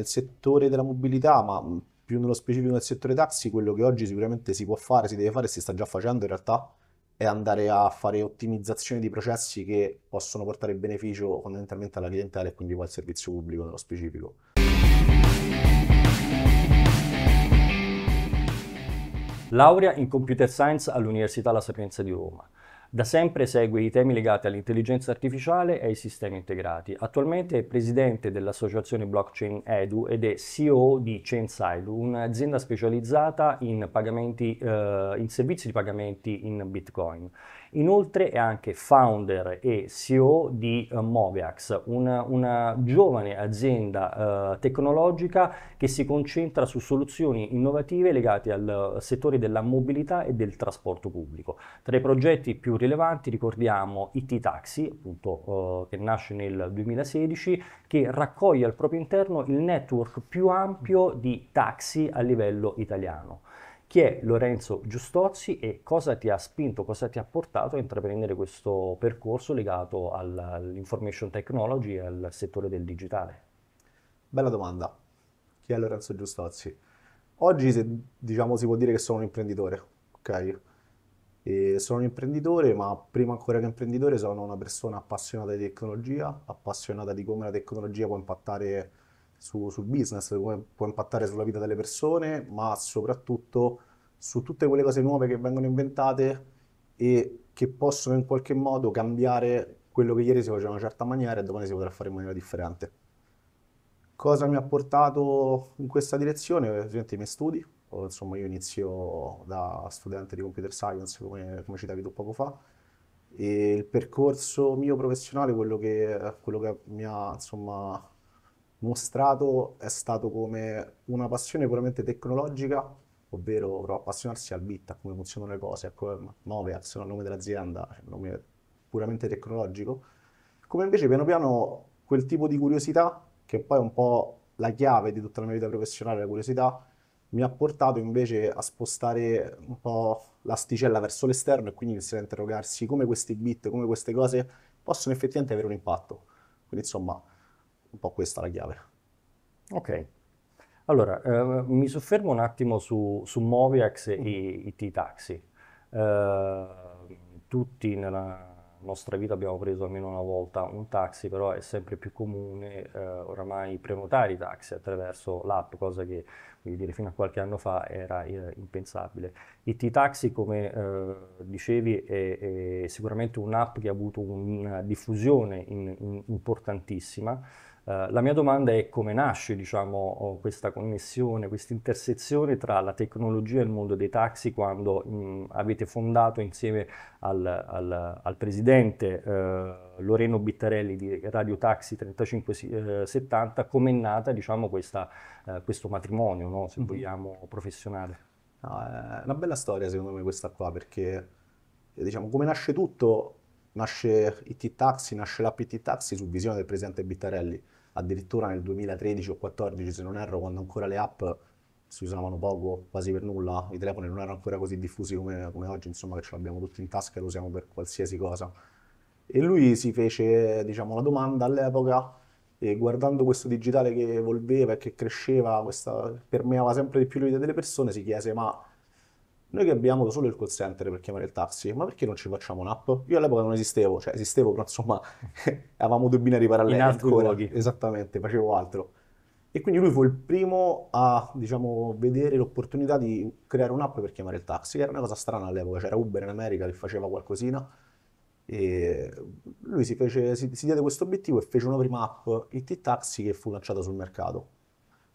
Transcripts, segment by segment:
nel settore della mobilità, ma più nello specifico nel settore taxi, quello che oggi sicuramente si può fare, si deve fare e si sta già facendo in realtà è andare a fare ottimizzazione di processi che possono portare beneficio fondamentalmente alla clientela e quindi poi al servizio pubblico nello specifico. Laurea in Computer Science all'Università La Sapienza di Roma da sempre segue i temi legati all'intelligenza artificiale e ai sistemi integrati. Attualmente è presidente dell'associazione Blockchain Edu ed è CEO di ChainSidu, un'azienda specializzata in, eh, in servizi di pagamenti in Bitcoin. Inoltre è anche founder e CEO di uh, eh, Mogax, una, una, giovane azienda uh, tecnologica che si concentra su soluzioni innovative legate al eh, settore della mobilità e del trasporto pubblico. Tra i progetti più rilevanti ricordiamo IT Taxi, appunto, che nasce nel 2016, che raccoglie al proprio interno il network più ampio di taxi a livello italiano. Chi è Lorenzo Giustozzi e cosa ti ha spinto, cosa ti ha portato a intraprendere questo percorso legato all'information technology e al settore del digitale? Bella domanda. Chi è Lorenzo Giustozzi? Oggi se, diciamo, si può dire che sono un imprenditore, ok? E sono un imprenditore, ma prima ancora che imprenditore sono una persona appassionata di tecnologia, appassionata di come la tecnologia può impattare su, sul business, come può impattare sulla vita delle persone, ma soprattutto su tutte quelle cose nuove che vengono inventate e che possono in qualche modo cambiare quello che ieri si faceva in una certa maniera e domani si potrà fare in maniera differente. Cosa mi ha portato in questa direzione? Ovviamente i miei studi, insomma io inizio da studente di computer science come, come citavi tu poco fa e il percorso mio professionale, quello che, quello che mi ha insomma mostrato è stato come una passione puramente tecnologica, ovvero appassionarsi al bit, a come funzionano le cose, a come Moveax, il nome dell'azienda, cioè un nome puramente tecnologico, come invece piano piano quel tipo di curiosità, che poi è un po' la chiave di tutta la mia vita professionale, la curiosità, mi ha portato invece a spostare un po' l'asticella verso l'esterno e quindi iniziare a interrogarsi come questi bit, come queste cose possono effettivamente avere un impatto. Quindi insomma, un po' questa la chiave. Ok. Allora, eh, mi soffermo un attimo su, su Moviax e mm. i T-Taxi. Eh, tutti nella nostra vita abbiamo preso almeno una volta un taxi, però è sempre più comune eh, oramai prenotare i taxi attraverso l'app, cosa che dire, fino a qualche anno fa era eh, impensabile. t Taxi, come eh, dicevi, è, è sicuramente un'app che ha avuto una diffusione in, in, importantissima. Eh, la mia domanda è come nasce diciamo, oh, questa connessione, questa intersezione tra la tecnologia e il mondo dei taxi quando mh, mm, avete fondato insieme al, al, al presidente uh, Loreno Bittarelli di Radio Taxi 3570, come è nata diciamo, questa, uh, questo matrimonio, no, se mhm. vogliamo, professionale? No, è una bella storia secondo me questa qua perché diciamo, come nasce tutto nasce IT Taxi, nasce l'app IT Taxi su visione del presidente Bittarelli, addirittura nel 2013 o 2014 se non erro, quando ancora le app si usavano poco, quasi per nulla, i telefoni non erano ancora così diffusi come, come oggi, insomma che ce l'abbiamo tutti in tasca e lo usiamo per qualsiasi cosa. E lui si fece diciamo, la domanda all'epoca e guardando questo digitale che evolveva e che cresceva, questa, permeava sempre di più l'idea delle persone, si chiese ma noi che abbiamo solo il call center per chiamare il taxi, ma perché non ci facciamo un'app? Io all'epoca non esistevo, cioè esistevo, però insomma avevamo due binari paralleli. In altri ancora. luoghi. Esattamente, facevo altro. E quindi lui fu il primo a, diciamo, vedere l'opportunità di creare un'app per chiamare il taxi, che era una cosa strana all'epoca, c'era Uber in America che faceva qualcosina, e lui si, fece, si, si diede questo obiettivo e fece una prima app, IT Taxi, che fu lanciata sul mercato.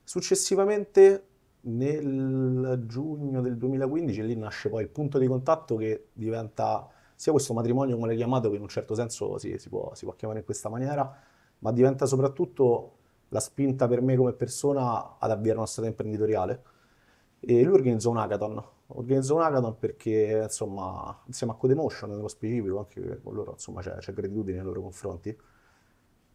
Successivamente nel giugno del 2015 lì nasce poi il punto di contatto che diventa sia questo matrimonio come l'hai chiamato che in un certo senso sì, si, può, si, può, chiamare in questa maniera, ma diventa soprattutto la spinta per me come persona ad avviare una strada imprenditoriale. E lui organizzò un hackathon, organizzò un hackathon perché insomma insieme a Code Emotion nello specifico, anche con loro insomma c'è, c'è gratitudine nei loro confronti,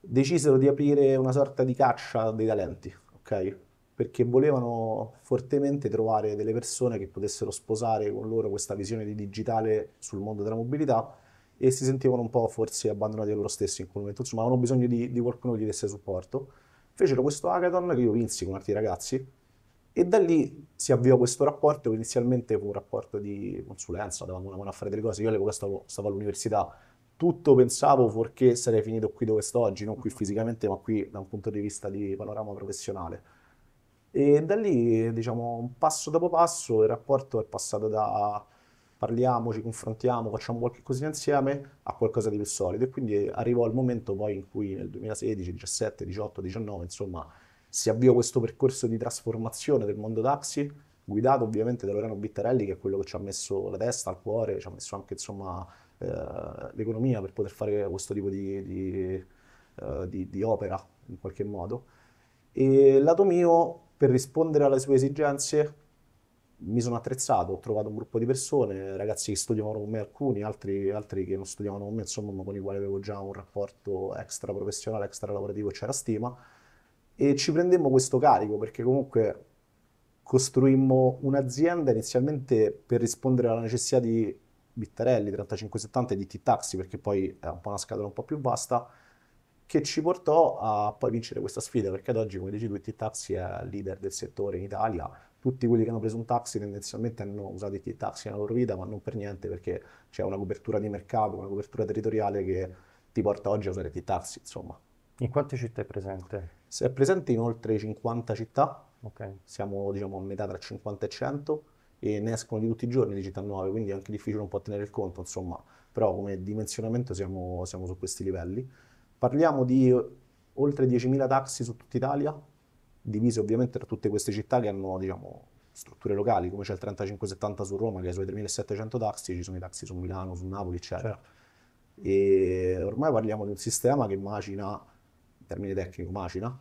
decisero di aprire una sorta di caccia dei talenti, ok? perché volevano fortemente trovare delle persone che potessero sposare con loro questa visione di digitale sul mondo della mobilità e si sentivano un po' forse abbandonati a loro stessi in quel momento, insomma avevano bisogno di, di qualcuno che gli desse supporto. Fecero questo hackathon che io vinsi con altri ragazzi e da lì si avviò questo rapporto che inizialmente fu un rapporto di consulenza, davamo una mano a fare delle cose, io all'epoca stavo, stavo all'università, tutto pensavo fuorché sarei finito qui dove sto oggi, non qui mm-hmm. fisicamente ma qui da un punto di vista di panorama professionale. E da lì, diciamo, passo dopo passo, il rapporto è passato da parliamo, ci confrontiamo, facciamo qualche cosina insieme a qualcosa di più solido. E quindi arrivò il momento poi in cui nel 2016, 17, 18, 19, insomma, si avviò questo percorso di trasformazione del mondo taxi, guidato ovviamente da Loreno Bittarelli, che è quello che ci ha messo la testa, il cuore, ci ha messo anche insomma, eh, l'economia per poter fare questo tipo di, di, eh, di, di opera in qualche modo. E lato mio, per rispondere alle sue esigenze mi sono attrezzato, ho trovato un gruppo di persone, ragazzi che studiavano con me alcuni, altri, altri che non studiavano con me, insomma, ma con i quali avevo già un rapporto extra professionale, extra lavorativo, c'era stima, e ci prendemmo questo carico perché comunque costruimmo un'azienda inizialmente per rispondere alla necessità di Bittarelli 3570 e di T-Taxi, perché poi è un po' una scatola un po' più vasta, che ci portò a poi vincere questa sfida, perché ad oggi, come dici tu, il taxi è leader del settore in Italia, tutti quelli che hanno preso un taxi tendenzialmente hanno usato i taxi nella loro vita, ma non per niente perché c'è una copertura di mercato, una copertura territoriale che ti porta oggi a usare t taxi, insomma. In quante città è presente? Se è presente in oltre 50 città, okay. siamo diciamo a metà tra 50 e 100 e ne escono di tutti i giorni di città nuove, quindi è anche difficile un po' tenere il conto, insomma, però come dimensionamento siamo, siamo su questi livelli. Parliamo di oltre 10.000 taxi su tutta Italia, divise ovviamente tra tutte queste città che hanno diciamo, strutture locali, come c'è il 3570 su Roma che ha i suoi 3.700 taxi, ci sono i taxi su Milano, su Napoli, eccetera. Certo. E ormai parliamo di un sistema che macina, in termini tecnici, macina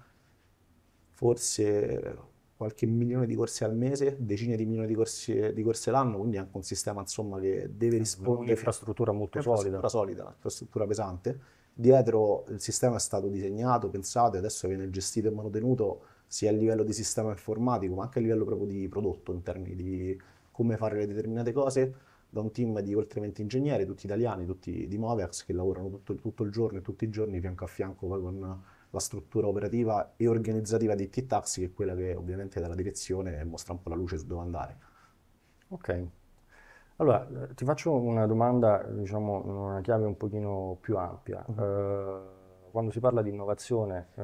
forse qualche milione di corse al mese, decine di milioni di corse, di corse l'anno, quindi è anche un sistema insomma, che deve rispondere... Un'infrastruttura molto solida. Un'infrastruttura solida, un'infrastruttura pesante dietro il sistema è stato disegnato, pensato e adesso viene gestito e mantenuto sia a livello di sistema informatico ma anche a livello proprio di prodotto in termini di come fare le determinate cose da un team di oltre 20 ingegneri, tutti italiani, tutti di Movex che lavorano tutto, tutto il giorno e tutti i giorni fianco a fianco con la struttura operativa e organizzativa di T-Taxi che è quella che ovviamente dalla direzione mostra un po' la luce su dove andare. Ok, allora, ti faccio una domanda, diciamo, in una chiave un pochino più ampia. Uh -huh. eh, quando si parla di innovazione, eh,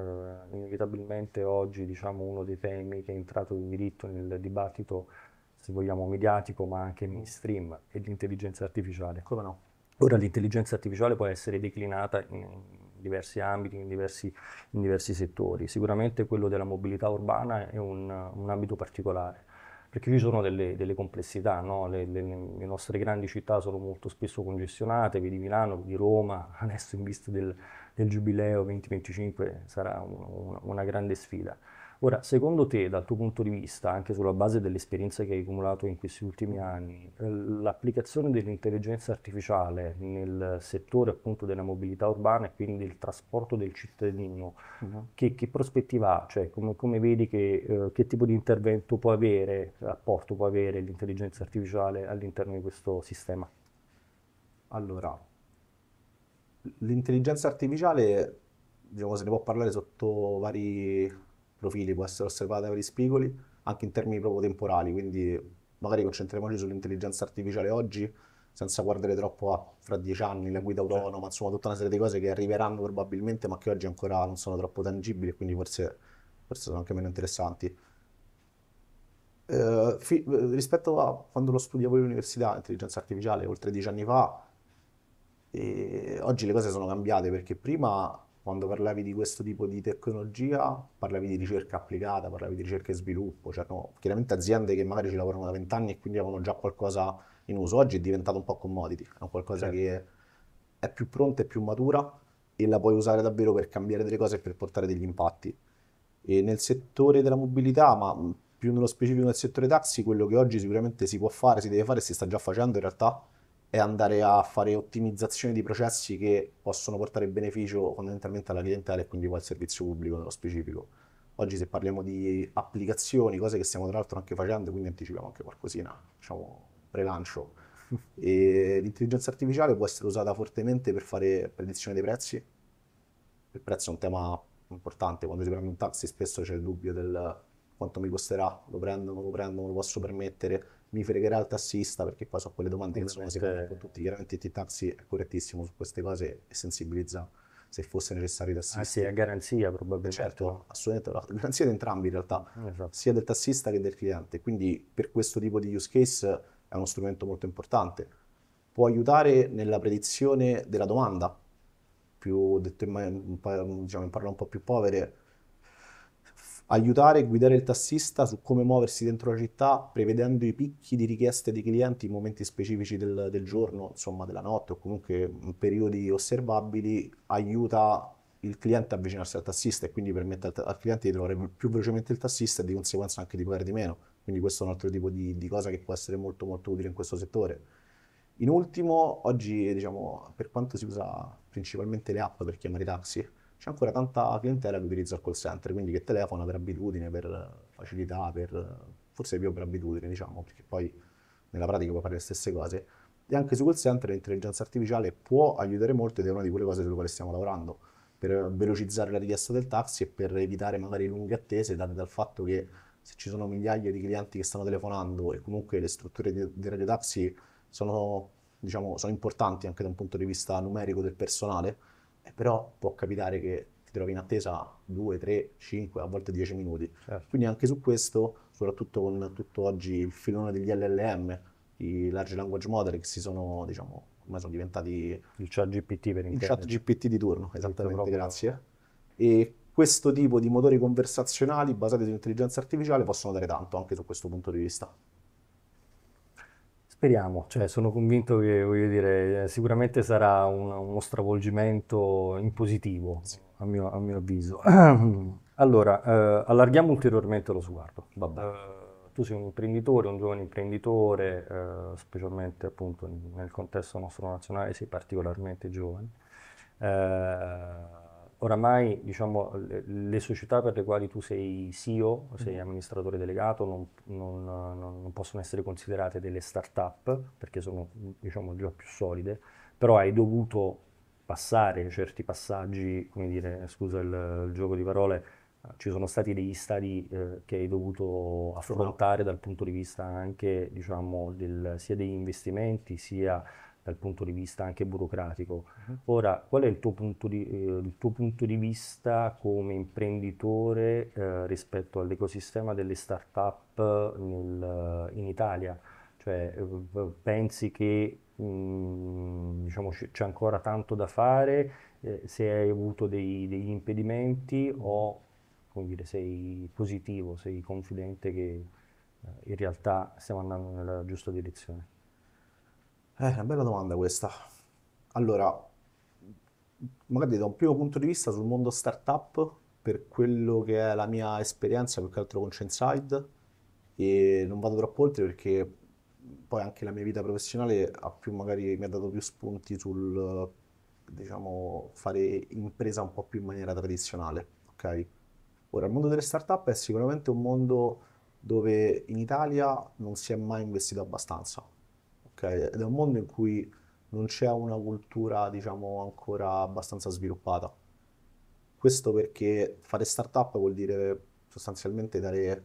inevitabilmente oggi diciamo, uno dei temi che è entrato in diritto nel dibattito, se vogliamo, mediatico, ma anche mainstream, è l'intelligenza artificiale. Come no? Ora l'intelligenza artificiale può essere declinata in diversi ambiti, in diversi, in diversi settori. Sicuramente quello della mobilità urbana è un, un ambito particolare perché ci sono delle, delle complessità, no? le, le, le, nostre grandi città sono molto spesso congestionate, vedi Milano, vedi Roma, adesso in vista del, del Giubileo 2025 sarà un, una, una grande sfida. Ora, secondo te, dal tuo punto di vista, anche sulla base dell'esperienza che hai accumulato in questi ultimi anni, eh, l'applicazione dell'intelligenza artificiale nel settore appunto della mobilità urbana e quindi del trasporto del cittadino, uh-huh. che, che, prospettiva ha? Cioè, come, come vedi che, eh, che, tipo di intervento può avere, apporto può avere l'intelligenza artificiale all'interno di questo sistema? Allora, l'intelligenza artificiale, diciamo, se ne può parlare sotto vari profili, può essere osservata per i spigoli, anche in termini proprio temporali, quindi magari concentriamoci sull'intelligenza artificiale oggi, senza guardare troppo a fra dieci anni la guida certo. autonoma, insomma tutta una serie di cose che arriveranno probabilmente, ma che oggi ancora non sono troppo tangibili, quindi forse, forse sono anche meno interessanti. Eh, fi- rispetto a quando lo studiavo all'università, intelligenza artificiale, oltre dieci anni fa, eh, oggi le cose sono cambiate perché prima quando parlavi di questo tipo di tecnologia, parlavi di ricerca applicata, parlavi di ricerca e sviluppo, cioè chiaramente aziende che magari ci lavorano da vent'anni e quindi avevano già qualcosa in uso, oggi è diventato un po' commodity, è qualcosa certo. che è più pronta e più matura e la puoi usare davvero per cambiare delle cose e per portare degli impatti. E nel settore della mobilità, ma più nello specifico nel settore taxi, quello che oggi sicuramente si può fare, si deve fare e si sta già facendo in realtà è andare a fare ottimizzazione di processi che possono portare beneficio fondamentalmente alla clientela e quindi poi al servizio pubblico nello specifico. Oggi se parliamo di applicazioni, cose che stiamo tra l'altro anche facendo, quindi anticipiamo anche qualcosina, diciamo pre-lancio. E l'intelligenza artificiale può essere usata fortemente per fare predizione dei prezzi. Il prezzo è un tema importante, quando si prende un taxi spesso c'è il dubbio del quanto mi costerà, lo prendo, non lo prendo, me lo posso permettere, mi fregherà il tassista, perché poi sono quelle domande che sono secondo con tutti, chiaramente il taxi è correttissimo su queste cose e sensibilizza se fosse necessario il tassista. Ah sì, è garanzia probabilmente. Certo, assolutamente, la garanzia di entrambi in realtà, esatto. sia del tassista che del cliente, quindi per questo tipo di use case è uno strumento molto importante. Può aiutare nella predizione della domanda, più detto in, diciamo, in parole un po' più povere, aiutare e guidare il tassista su come muoversi dentro la città, prevedendo i picchi di richieste dei clienti in momenti specifici del, del giorno, insomma della notte o comunque in periodi osservabili, aiuta il cliente a avvicinarsi al tassista e quindi permette al, al, cliente di trovare più velocemente il tassista e di conseguenza anche di pagare di meno. Quindi questo è un altro tipo di, di cosa che può essere molto molto utile in questo settore. In ultimo, oggi diciamo, per quanto si usa principalmente le app per chiamare i taxi, c'è ancora tanta clientela che utilizza il call center, quindi che telefona per abitudine, per facilità, per forse più per abitudine, diciamo, perché poi nella pratica puoi fare le stesse cose. E anche su call center l'intelligenza artificiale può aiutare molto ed è una di quelle cose sulle quali stiamo lavorando per velocizzare la richiesta del taxi e per evitare magari lunghe attese date dal fatto che se ci sono migliaia di clienti che stanno telefonando e comunque le strutture di, di radiotaxi sono, diciamo, sono importanti anche da un punto di vista numerico del personale, eh, però può capitare che ti trovi in attesa 2, 3, 5, a volte 10 minuti. Certo. Quindi anche su questo, soprattutto con tutto oggi il filone degli LLM, i large language model che si sono, diciamo, ormai sono diventati... Il chat GPT per intendere. Il chat GPT di turno, esattamente, grazie. E questo tipo di motori conversazionali basati su intelligenza artificiale possono dare tanto anche su questo punto di vista. Speriamo, cioè, sono convinto che dire, eh, sicuramente sarà un, uno stravolgimento in positivo, sì. a, mio, a, mio, avviso. allora, eh, allarghiamo ulteriormente lo sguardo. Eh, tu sei un imprenditore, un giovane imprenditore, eh, specialmente appunto nel contesto nostro nazionale, sei particolarmente giovane. Eh, oramai diciamo, le società per le quali tu sei CEO, sei mhm. amministratore delegato, non, non, non possono essere considerate delle start-up perché sono diciamo, già più solide, però hai dovuto passare certi passaggi, come dire, scusa il, il gioco di parole, ci sono stati degli stadi eh, che hai dovuto affrontare dal punto di vista anche diciamo, del, sia degli investimenti sia dal punto di vista anche burocratico. Mhm. Ora, qual è il tuo punto di, eh, il tuo punto di vista come imprenditore eh, rispetto all'ecosistema delle start-up nel, eh, in Italia? Cioè, eh, pensi che mh, mm, diciamo, c'è ancora tanto da fare? Eh, se hai avuto dei, degli impedimenti o dire, sei positivo, sei confidente che eh, in realtà stiamo andando nella giusta direzione? Eh, una bella domanda questa. Allora, magari da un primo punto di vista sul mondo startup, per quello che è la mia esperienza, più che altro con Chainside, e non vado troppo oltre perché poi anche la mia vita professionale ha più, magari, mi ha dato più spunti sul, diciamo, fare impresa un po' più in maniera tradizionale, ok? Ora, il mondo delle startup è sicuramente un mondo dove in Italia non si è mai investito abbastanza, okay? Ed è un mondo in cui non c'è una cultura, diciamo, ancora abbastanza sviluppata. Questo perché fare startup vuol dire sostanzialmente dare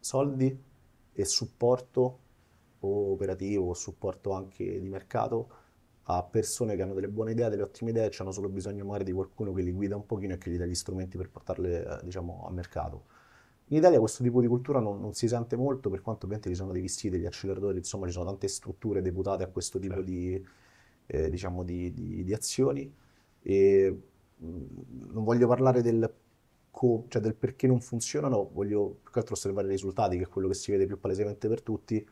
soldi e supporto o operativo o supporto anche di mercato a persone che hanno delle buone idee, delle ottime idee, e hanno solo bisogno magari di qualcuno che li guida un pochino e che gli dà gli strumenti per portarle, eh, diciamo, a mercato in Italia questo tipo di cultura non, non si sente molto, per quanto ovviamente ci sono dei visti, degli acceleratori, insomma ci sono tante strutture deputate a questo tipo certo. di, eh, diciamo di, di, di, azioni. E, non voglio parlare del, co- cioè del perché non funzionano, voglio più che altro osservare i risultati, che è quello che si vede più palesemente per tutti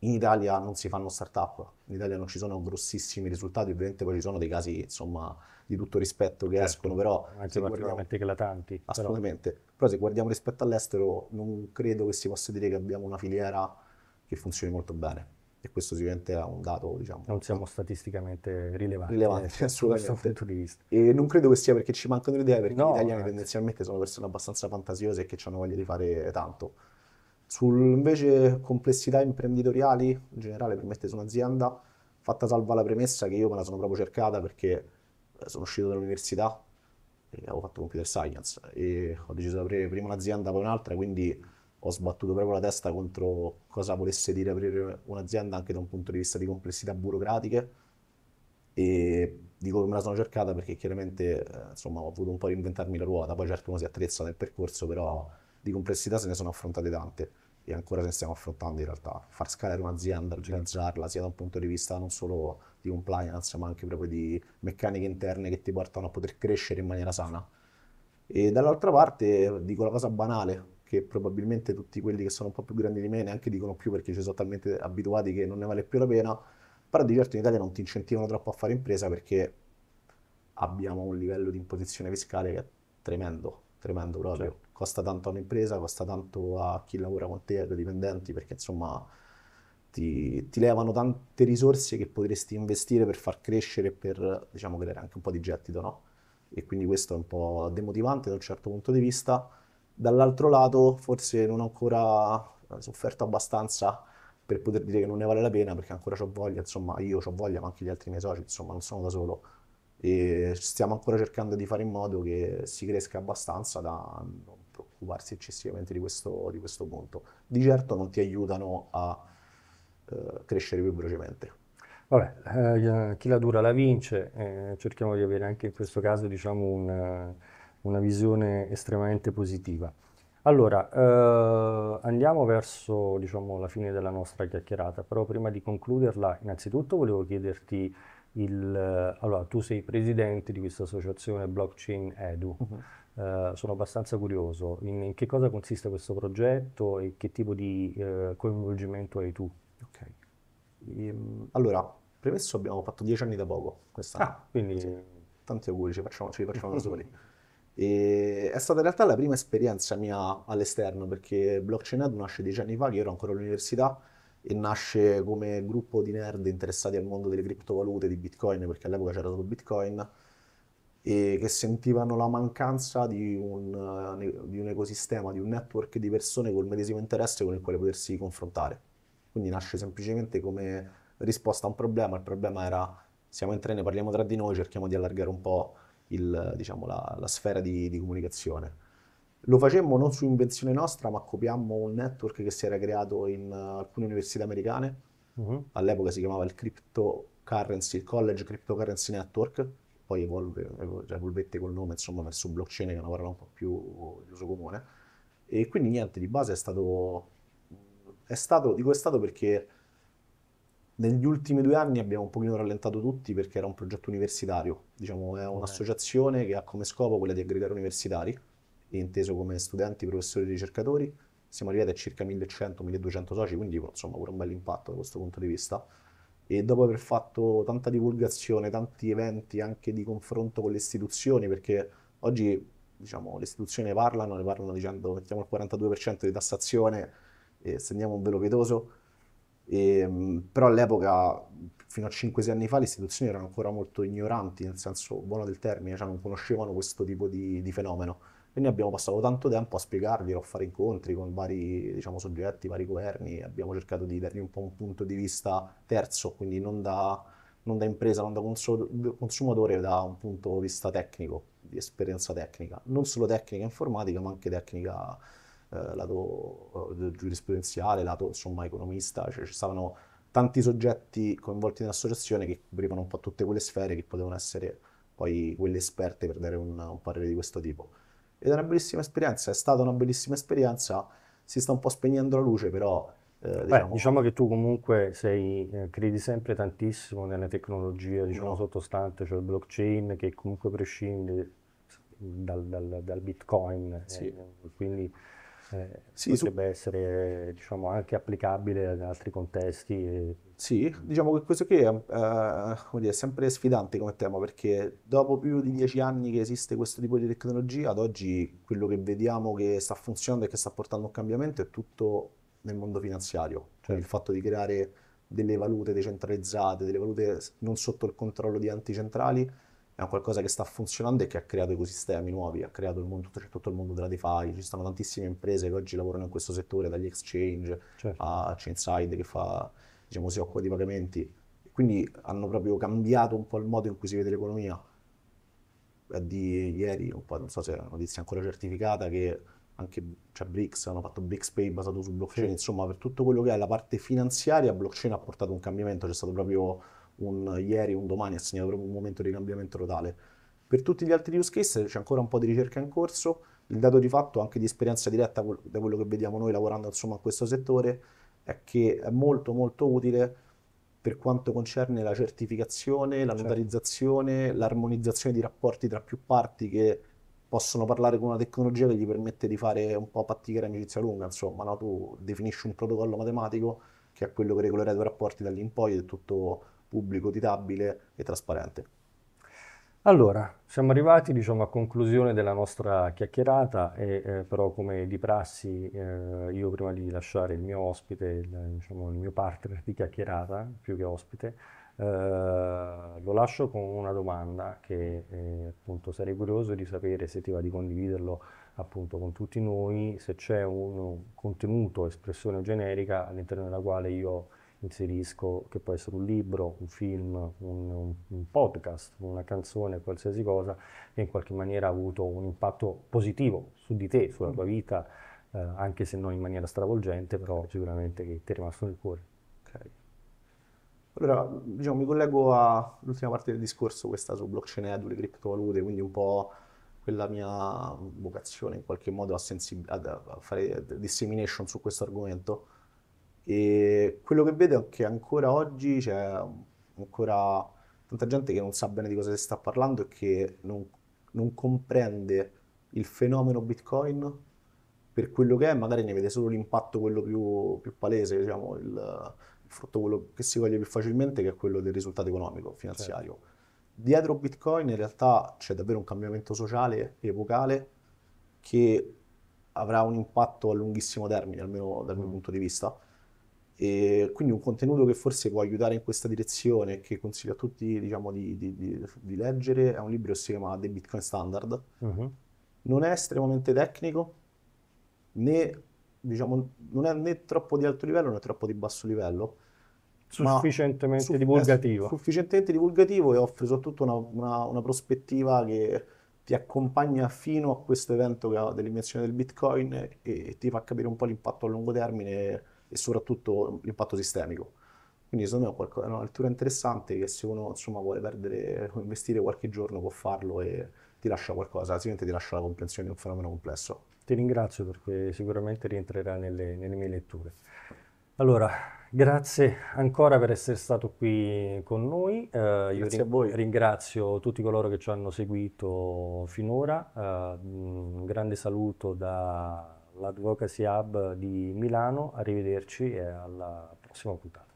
in Italia non si fanno start-up, in Italia non ci sono grossissimi risultati, ovviamente poi ci sono dei casi insomma, di tutto rispetto che certo, escono, però... Anche particolarmente eclatanti. Assolutamente, però. però. se guardiamo rispetto all'estero non credo che si possa dire che abbiamo una filiera che funzioni molto bene e questo sicuramente è un dato, diciamo... Non siamo statisticamente rilevanti. Rilevanti, eh, assolutamente. punto di vista. E non credo che sia perché ci mancano le idee, perché no, gli italiani tendenzialmente sono persone abbastanza fantasiose e che hanno voglia di fare tanto sulle complessità imprenditoriali, in generale, per mettere su un'azienda, fatta salva la premessa che io me la sono proprio cercata perché eh, sono uscito dall'università e avevo fatto computer science e ho deciso di aprire prima un'azienda poi un'altra, quindi ho sbattuto proprio la testa contro cosa volesse dire aprire un'azienda anche da un punto di vista di complessità burocratiche e dico che me la sono cercata perché chiaramente eh, insomma ho avuto un po' di inventarmi la ruota, poi certo uno si attrezza nel percorso, però di complessità se ne sono affrontate tante e ancora se ne stiamo affrontando in realtà. Far scalare un'azienda, organizzarla sia da un punto di vista non solo di compliance ma anche proprio di meccaniche interne che ti portano a poter crescere in maniera sana. E dall'altra parte dico la cosa banale, che probabilmente tutti quelli che sono un po' più grandi di me neanche dicono più perché ci sono talmente abituati che non ne vale più la pena, però di certo in Italia non ti incentivano troppo a fare impresa perché abbiamo un livello di imposizione fiscale che è tremendo, tremendo proprio. Certo costa tanto a un'impresa, costa tanto a chi lavora con te, ai dipendenti, perché insomma ti, ti, levano tante risorse che potresti investire per far crescere e per diciamo, creare anche un po' di gettito, no? E quindi questo è un po' demotivante da un certo punto di vista. Dall'altro lato, forse non ho ancora eh, sofferto abbastanza per poter dire che non ne vale la pena perché ancora ho voglia, insomma, io ho voglia, ma anche gli altri miei soci, insomma, non sono da solo. E stiamo ancora cercando di fare in modo che si cresca abbastanza da preoccuparsi eccessivamente di questo, di questo punto. Di certo non ti aiutano a eh, crescere più velocemente. Vabbè, eh, chi la dura la vince, eh, cerchiamo di avere anche in questo caso diciamo, una, una visione estremamente positiva. Allora, eh, andiamo verso diciamo, la fine della nostra chiacchierata, però prima di concluderla, innanzitutto volevo chiederti il, eh, allora, tu sei presidente di questa associazione Blockchain Edu. Uh-huh. Uh, sono abbastanza curioso in, in, che cosa consiste questo progetto e che tipo di uh, coinvolgimento hai tu. Okay. Ehm, allora, premesso abbiamo fatto dieci anni da poco quest'anno. Ah, quindi sì. tanti auguri, ci facciamo, ci facciamo da soli. E è stata in realtà la prima esperienza mia all'esterno perché Blockchain Ad nasce dieci anni fa, che io ero ancora all'università e nasce come gruppo di nerd interessati al mondo delle criptovalute, di Bitcoin, perché all'epoca c'era solo Bitcoin, e che sentivano la mancanza di un, eh, di un ecosistema, di un network di persone col medesimo interesse con il quale potersi confrontare. Quindi nasce semplicemente come risposta a un problema, il problema era siamo in treno, parliamo tra di noi, cerchiamo di allargare un po' il, diciamo, la, la, sfera di, di comunicazione. Lo facemmo non su invenzione nostra, ma copiammo un network che si era creato in eh, alcune università americane. Uh-huh. All'epoca si chiamava il Cryptocurrency, il College Cryptocurrency Network, poi evolve, cioè evolvette col nome insomma, verso blockchain, che è una parola un po' più di uso comune. E quindi niente, di base è stato, è stato, dico è stato perché negli ultimi due anni abbiamo un pochino rallentato tutti perché era un progetto universitario, diciamo è un'associazione che ha come scopo quella di aggregare universitari inteso come studenti, professori e ricercatori, siamo arrivati a circa 1100-1200 soci, quindi insomma pure un bel impatto da questo punto di vista. E dopo aver fatto tanta divulgazione, tanti eventi anche di confronto con le istituzioni, perché oggi diciamo, le istituzioni parlano, ne parlano dicendo mettiamo il 42% di tassazione e stendiamo un velo pietoso, e, ehm, però all'epoca, fino a 5-6 anni fa, le istituzioni erano ancora molto ignoranti, nel senso buono del termine, cioè non conoscevano questo tipo di, di fenomeno noi abbiamo passato tanto tempo a spiegargli, a fare incontri con vari diciamo, soggetti, vari governi, abbiamo cercato di dargli un po' un punto di vista terzo, quindi non da, non da impresa, non da consumatore, da un punto di vista tecnico, di esperienza tecnica, non solo tecnica informatica, ma anche tecnica eh, lato eh, giurisprudenziale, lato insomma economista, cioè ci stavano tanti soggetti coinvolti nell'associazione che coprivano un po' tutte quelle sfere che potevano essere poi quelle esperte per dare un, un parere di questo tipo ed è una bellissima esperienza, è stata una bellissima esperienza, si sta un po' spegnendo la luce però... Eh, Beh, diciamo, diciamo... che tu comunque sei, eh, credi sempre tantissimo nelle tecnologie diciamo, no. sottostante, cioè il blockchain che comunque prescinde dal, dal, dal bitcoin, sì. eh, quindi eh, sì, potrebbe su... essere diciamo, anche applicabile ad altri contesti. Sì, diciamo che questo qui è, uh, dire, è, sempre sfidante come tema perché dopo più di dieci anni che esiste questo tipo di tecnologia, ad oggi quello che vediamo che sta funzionando e che sta portando un cambiamento è tutto nel mondo finanziario, cioè il certo. fatto di creare delle valute decentralizzate, delle valute non sotto il controllo di enti centrali è qualcosa che sta funzionando e che ha creato ecosistemi nuovi, ha creato il mondo, cioè tutto il mondo della DeFi, ci sono tantissime imprese che oggi lavorano in questo settore, dagli exchange certo. a Chainside che fa, diciamo, si occupa di pagamenti, quindi hanno proprio cambiato un po' il modo in cui si vede l'economia. di ieri, non so se è una notizia ancora certificata, che anche cioè BRICS, hanno fatto BRICS Pay basato su blockchain, insomma per tutto quello che è la parte finanziaria blockchain ha portato un cambiamento, c'è stato proprio un ieri, un domani ha segnato proprio un momento di cambiamento totale. Per tutti gli altri use case c'è ancora un po' di ricerca in corso, il dato di fatto anche di esperienza diretta da quello che vediamo noi lavorando insomma in questo settore è che è molto molto utile per quanto concerne la certificazione, la certo. notarizzazione, l'armonizzazione di rapporti tra più parti che possono parlare con una tecnologia che gli permette di fare un po' fatica amicizia lunga, insomma, no? tu definisci un protocollo matematico che è quello che regolerà i tuoi rapporti da in poi ed è tutto pubblico, auditabile e trasparente. Allora, siamo arrivati diciamo, a conclusione della nostra chiacchierata, e, eh, però come di prassi eh, io prima di lasciare il mio ospite, il, diciamo, il mio partner di chiacchierata, più che ospite, eh, lo lascio con una domanda che eh, appunto sarei curioso di sapere se ti va di condividerlo appunto con tutti noi, se c'è un contenuto, espressione generica all'interno della quale io inserisco, che può essere un libro, un film, un, un, podcast, una canzone, qualsiasi cosa, che in qualche maniera ha avuto un impatto positivo su di te, sulla tua mm. vita, eh, anche se non in maniera stravolgente, però sicuramente che ti è rimasto nel cuore. Okay. Allora, diciamo, mi collego all'ultima parte del discorso, questa su blockchain e le criptovalute, quindi un po' quella mia vocazione in qualche modo a, sensi- a fare dissemination su questo argomento e quello che vedo è che ancora oggi c'è ancora tanta gente che non sa bene di cosa si sta parlando e che non, non comprende il fenomeno Bitcoin per quello che è, magari ne vede solo l'impatto quello più, più palese, diciamo, il, il, frutto quello che si coglie più facilmente, che è quello del risultato economico, finanziario. Certo. Dietro Bitcoin in realtà c'è davvero un cambiamento sociale, epocale, che avrà un impatto a lunghissimo termine, almeno dal mio mm. punto di vista e quindi un contenuto che forse può aiutare in questa direzione che consiglio a tutti diciamo, di, di, di, di, leggere è un libro che si chiama The Bitcoin Standard. Uh-huh. Non è estremamente tecnico, né, diciamo, non è né troppo di alto livello né troppo di basso livello. Sufficientemente su, divulgativo. È eh, sufficientemente divulgativo e offre soprattutto una, una, una prospettiva che ti accompagna fino a questo evento dell'invenzione del Bitcoin e, e ti fa capire un po' l'impatto a lungo termine e soprattutto l'impatto sistemico. Quindi secondo me è un'altura interessante che se uno insomma, vuole perdere o investire qualche giorno può farlo e ti lascia qualcosa, altrimenti ti lascia la comprensione di un fenomeno complesso. Ti ringrazio perché sicuramente rientrerà nelle, nelle mie letture. Allora, grazie ancora per essere stato qui con noi. Eh, io voi. ringrazio tutti coloro che ci hanno seguito finora. Eh, un grande saluto da l'Advocacy Hub di Milano, arrivederci e alla prossima puntata.